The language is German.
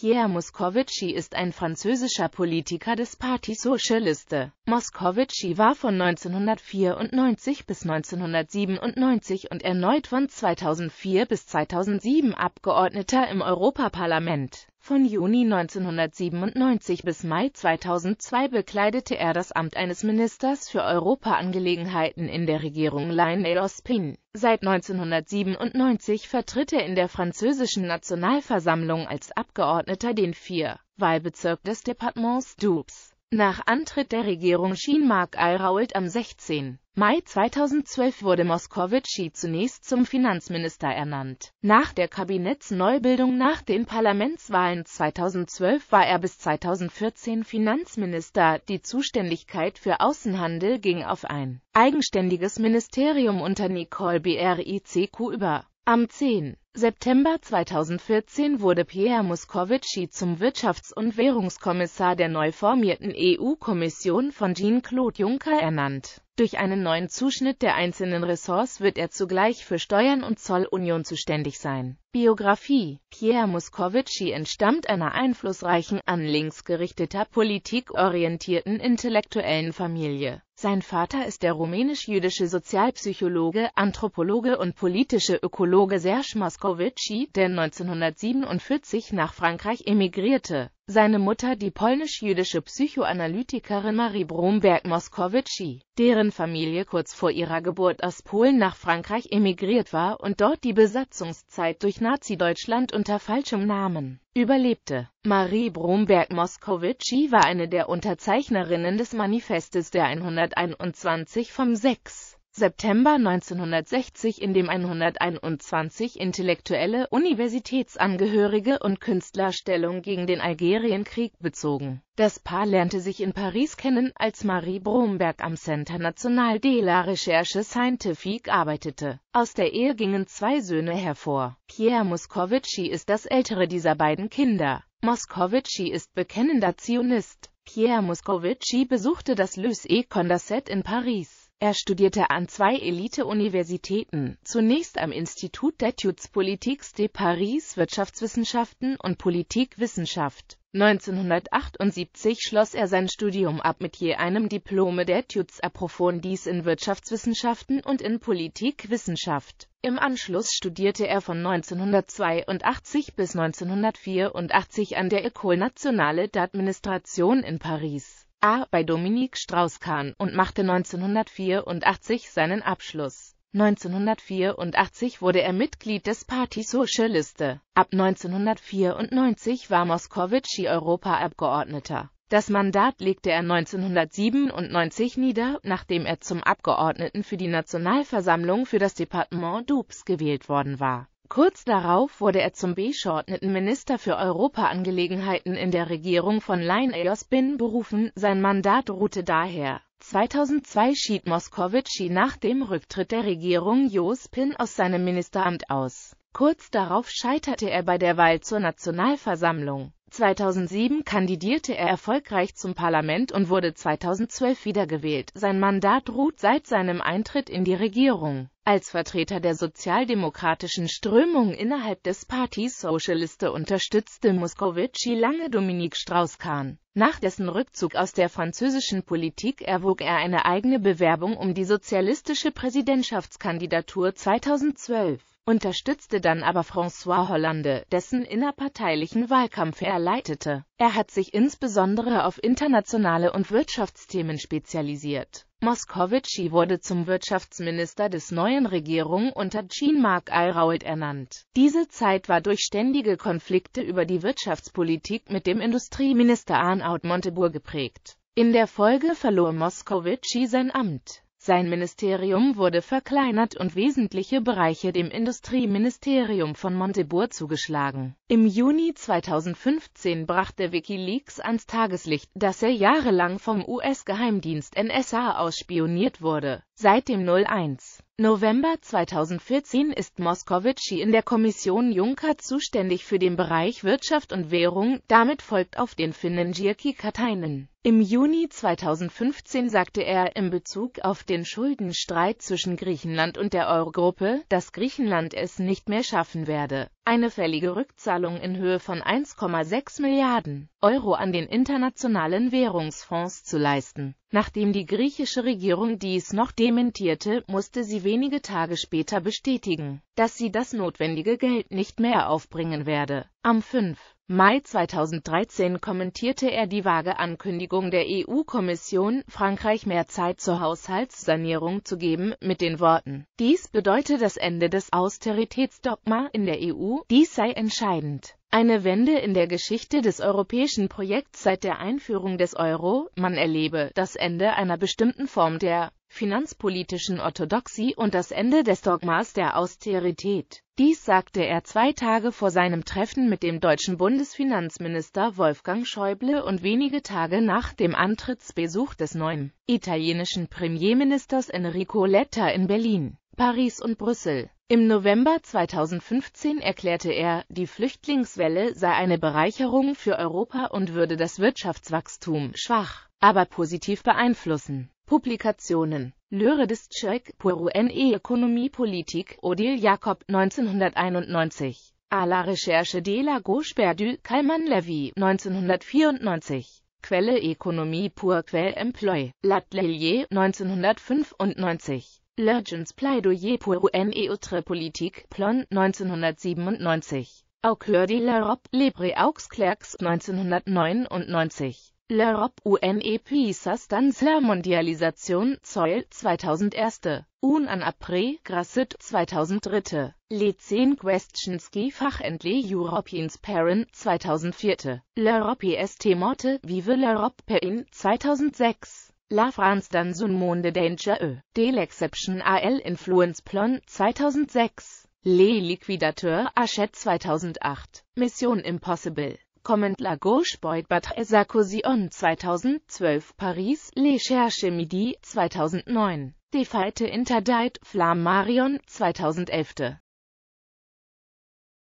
Pierre Moscovici ist ein französischer Politiker des Parti Socialiste. Moscovici war von 1994 bis 1997 und erneut von 2004 bis 2007 Abgeordneter im Europaparlament. Von Juni 1997 bis Mai 2002 bekleidete er das Amt eines Ministers für Europaangelegenheiten in der Regierung Lionel Ospin. Seit 1997 vertritt er in der französischen Nationalversammlung als Abgeordneter den vier Wahlbezirk des Departements Doubs. Nach Antritt der Regierung schien Marc Ayrault am 16. Mai 2012 wurde Moskowitschi zunächst zum Finanzminister ernannt. Nach der Kabinettsneubildung nach den Parlamentswahlen 2012 war er bis 2014 Finanzminister, die Zuständigkeit für Außenhandel ging auf ein eigenständiges Ministerium unter Nicole Bricq über am 10. September 2014 wurde Pierre Moscovici zum Wirtschafts- und Währungskommissar der neu formierten EU-Kommission von Jean-Claude Juncker ernannt. Durch einen neuen Zuschnitt der einzelnen Ressorts wird er zugleich für Steuern und Zollunion zuständig sein. Biografie Pierre Moscovici entstammt einer einflussreichen, an links gerichteter, politikorientierten intellektuellen Familie. Sein Vater ist der rumänisch-jüdische Sozialpsychologe, Anthropologe und politische Ökologe Serge Moscovici, der 1947 nach Frankreich emigrierte seine Mutter die polnisch-jüdische Psychoanalytikerin Marie Bromberg-Moskowitschi, deren Familie kurz vor ihrer Geburt aus Polen nach Frankreich emigriert war und dort die Besatzungszeit durch Nazi-Deutschland unter falschem Namen überlebte. Marie Bromberg-Moskowitschi war eine der Unterzeichnerinnen des Manifestes der 121 vom 6. September 1960, in dem 121 Intellektuelle, Universitätsangehörige und Künstlerstellung gegen den Algerienkrieg bezogen. Das Paar lernte sich in Paris kennen, als Marie Bromberg am Centre National de la Recherche Scientifique arbeitete. Aus der Ehe gingen zwei Söhne hervor. Pierre Moscovici ist das ältere dieser beiden Kinder. Moscovici ist bekennender Zionist. Pierre Moscovici besuchte das Lycée Condorcet in Paris. Er studierte an zwei Elite-Universitäten, zunächst am Institut d'études politiques de Paris Wirtschaftswissenschaften und Politikwissenschaft. 1978 schloss er sein Studium ab mit je einem Diplome der d'études approfondies in Wirtschaftswissenschaften und in Politikwissenschaft. Im Anschluss studierte er von 1982 bis 1984 an der École Nationale d'Administration in Paris. A bei Dominique Strauss-Kahn und machte 1984 seinen Abschluss. 1984 wurde er Mitglied des Parti Socialiste. Ab 1994 war Moskowitschi Europaabgeordneter. Das Mandat legte er 1997 nieder, nachdem er zum Abgeordneten für die Nationalversammlung für das Departement d'Aubs gewählt worden war Kurz darauf wurde er zum beschortneten Minister für Europaangelegenheiten in der Regierung von Lajos Bin berufen, sein Mandat ruhte daher. 2002 schied Moskowitschi nach dem Rücktritt der Regierung Jospin aus seinem Ministeramt aus. Kurz darauf scheiterte er bei der Wahl zur Nationalversammlung. 2007 kandidierte er erfolgreich zum Parlament und wurde 2012 wiedergewählt. Sein Mandat ruht seit seinem Eintritt in die Regierung. Als Vertreter der sozialdemokratischen Strömung innerhalb des Partis Socialiste unterstützte Moscovici lange Dominique Strauss-Kahn. Nach dessen Rückzug aus der französischen Politik erwog er eine eigene Bewerbung um die sozialistische Präsidentschaftskandidatur 2012 unterstützte dann aber François Hollande, dessen innerparteilichen Wahlkampf er leitete. Er hat sich insbesondere auf internationale und Wirtschaftsthemen spezialisiert. Moscovici wurde zum Wirtschaftsminister des neuen Regierung unter Jean-Marc Ayrault ernannt. Diese Zeit war durch ständige Konflikte über die Wirtschaftspolitik mit dem Industrieminister Arnaud Montebourg geprägt. In der Folge verlor Moscovici sein Amt. Sein Ministerium wurde verkleinert und wesentliche Bereiche dem Industrieministerium von Montebourg zugeschlagen. Im Juni 2015 brachte Wikileaks ans Tageslicht, dass er jahrelang vom US-Geheimdienst NSA ausspioniert wurde. Seit dem 01. November 2014 ist Moscovici in der Kommission Juncker zuständig für den Bereich Wirtschaft und Währung, damit folgt auf den Finnen Jirki Katainen. Im Juni 2015 sagte er in Bezug auf den Schuldenstreit zwischen Griechenland und der Eurogruppe, dass Griechenland es nicht mehr schaffen werde, eine fällige Rückzahlung in Höhe von 1,6 Milliarden Euro an den Internationalen Währungsfonds zu leisten. Nachdem die griechische Regierung dies noch dementierte, musste sie wenige Tage später bestätigen, dass sie das notwendige Geld nicht mehr aufbringen werde. Am 5. Mai 2013 kommentierte er die vage Ankündigung der EU-Kommission, Frankreich mehr Zeit zur Haushaltssanierung zu geben, mit den Worten, dies bedeute das Ende des Austeritätsdogma in der EU, dies sei entscheidend. Eine Wende in der Geschichte des europäischen Projekts seit der Einführung des Euro, man erlebe das Ende einer bestimmten Form der finanzpolitischen Orthodoxie und das Ende des Dogmas der Austerität. Dies sagte er zwei Tage vor seinem Treffen mit dem deutschen Bundesfinanzminister Wolfgang Schäuble und wenige Tage nach dem Antrittsbesuch des neuen italienischen Premierministers Enrico Letta in Berlin, Paris und Brüssel. Im November 2015 erklärte er, die Flüchtlingswelle sei eine Bereicherung für Europa und würde das Wirtschaftswachstum schwach, aber positiv beeinflussen. Publikationen Löre des Tschek, Peruene Ökonomie Politik, Odile Jakob, 1991. A la Recherche de la gauche perdue, Kalman Levy, 1994. Quelle Ökonomie pour Quelle Employ, Latelier, 1995. Legends Plädoyer pour une autre politique, Plon, 1997. Aucleur de l'Europe, Libre aux Clerks 1999. L'Europe une puissance dans la mondialisation, Zoll, 2001. Un an après, Grasset, 2003. Les 10 questions qui fachendly Europeans Parent, 2004. L'Europe est morte, vive l'Europe per in, 2006. La France dans un monde dangereux, de l'exception à l'influence plan 2006, Les liquidateurs Hachette 2008, Mission Impossible, Comment la gauche Sarkozy en 2012 Paris, Les cherches Midi 2009, De Faite Interdite Flammarion 2011.